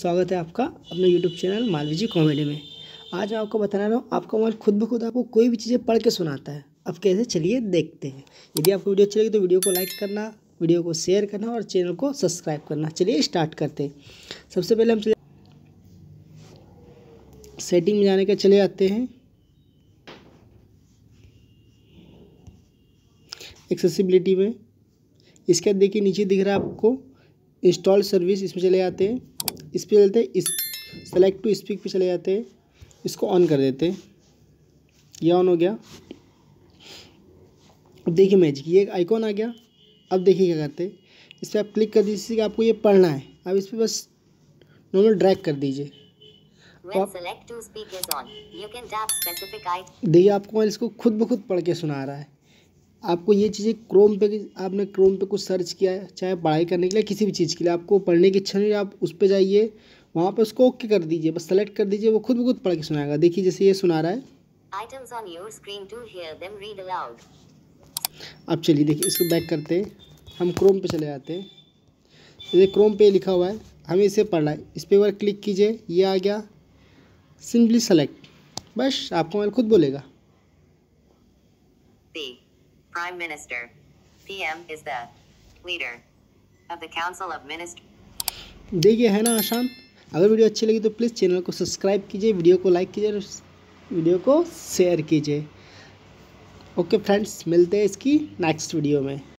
स्वागत है आपका अपने YouTube channel Malvi ji comedy में आज मैं आपको बता रहा हूँ आपका मोबाइल खुद ब खुद आपको कोई भी चीज़ें पढ़ के सुनाता है अब कैसे चलिए देखते हैं यदि आपको वीडियो अच्छी लगी तो वीडियो को लाइक करना वीडियो को शेयर करना और चैनल को सब्सक्राइब करना चलिए स्टार्ट करते हैं सबसे पहले हम चले सेटिंग में जाने के चले आते हैं एक्सेसिबिलिटी में इसके देखिए नीचे दिख रहा है आपको इंस्टॉल सर्विस इसमें चले आते हैं इस पर चलते इस सेलेक्ट टू स्पीक पे चले जाते हैं इसको ऑन कर देते ये ऑन हो गया अब देखिए मैजिक ये एक आइकॉन आ गया अब देखिए क्या करते इस पर आप क्लिक कर दीजिए जिससे आपको ये पढ़ना है आप इस पर बस नॉर्मल ड्रैग कर दीजिए देखिए आपको इसको खुद ब खुद पढ़ के सुना रहा है आपको ये चीज़ें क्रोम पे आपने क्रोम पे कुछ सर्च किया है चाहे पढ़ाई करने के लिए किसी भी चीज़ के लिए आपको पढ़ने की इच्छा नहीं आप उस पर जाइए वहाँ पर उसको ओके कर दीजिए बस सेलेक्ट कर दीजिए वो खुद ब खुद पढ़ के सुनाएगा देखिए जैसे ये सुना रहा है अब चलिए देखिए इसको बैक करते हैं हम क्रोम पे चले जाते हैं जैसे क्रोम पे लिखा हुआ है हमें इसे पढ़ना है इस पर एक बार क्लिक कीजिए ये आ गया सिंपली सेलेक्ट बस आपको मोबाइल खुद बोलेगा Prime Minister. PM is the leader of the Council of Ministers. देखिए है ना आसान अगर वीडियो अच्छी लगी तो प्लीज़ चैनल को सब्सक्राइब कीजिए वीडियो को लाइक कीजिए वीडियो को शेयर कीजिए ओके फ्रेंड्स मिलते हैं इसकी नेक्स्ट वीडियो में